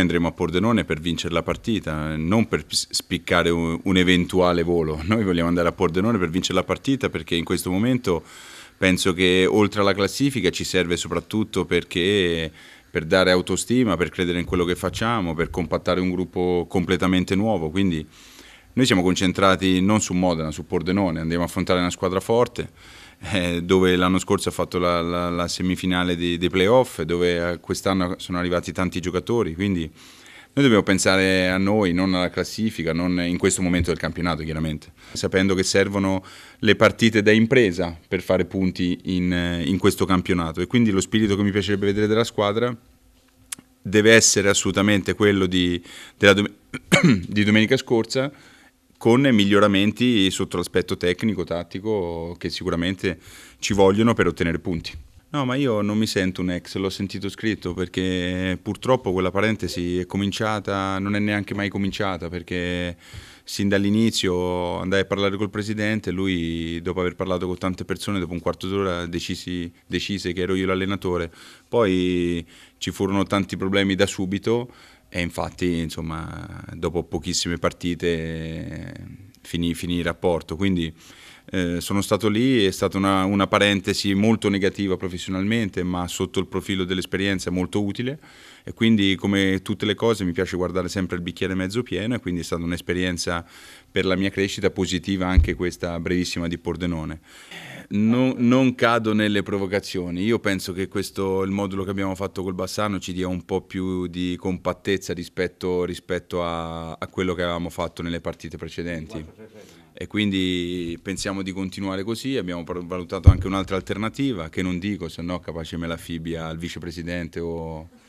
andremo a Pordenone per vincere la partita, non per spiccare un, un eventuale volo. Noi vogliamo andare a Pordenone per vincere la partita perché in questo momento penso che oltre alla classifica ci serve soprattutto perché per dare autostima, per credere in quello che facciamo, per compattare un gruppo completamente nuovo. Quindi noi siamo concentrati non su Modena, su Pordenone, andiamo a affrontare una squadra forte eh, dove l'anno scorso ha fatto la, la, la semifinale dei, dei playoff, dove eh, quest'anno sono arrivati tanti giocatori, quindi noi dobbiamo pensare a noi, non alla classifica, non in questo momento del campionato chiaramente, sapendo che servono le partite da impresa per fare punti in, in questo campionato e quindi lo spirito che mi piacerebbe vedere della squadra deve essere assolutamente quello di, della, di domenica scorsa con miglioramenti sotto l'aspetto tecnico, tattico, che sicuramente ci vogliono per ottenere punti. No, ma io non mi sento un ex, l'ho sentito scritto perché purtroppo quella parentesi è cominciata, non è neanche mai cominciata perché sin dall'inizio andai a parlare col presidente, lui dopo aver parlato con tante persone, dopo un quarto d'ora decisi, decise che ero io l'allenatore, poi ci furono tanti problemi da subito e infatti insomma, dopo pochissime partite eh, finì, finì il rapporto. Quindi eh, sono stato lì, è stata una, una, parentesi molto negativa professionalmente, ma sotto il profilo dell'esperienza molto utile e quindi come tutte le cose mi piace guardare sempre il bicchiere mezzo pieno e quindi è stata un'esperienza per la mia crescita positiva anche questa brevissima di Pordenone. No, non cado nelle provocazioni, io penso che questo, il modulo che abbiamo fatto col Bassano ci dia un po' più di compattezza rispetto, rispetto a, a, quello che avevamo fatto nelle partite precedenti e quindi pensiamo pensiamo di continuare così, abbiamo valutato anche un'altra alternativa che non dico, se no capace me la fibbia al vicepresidente o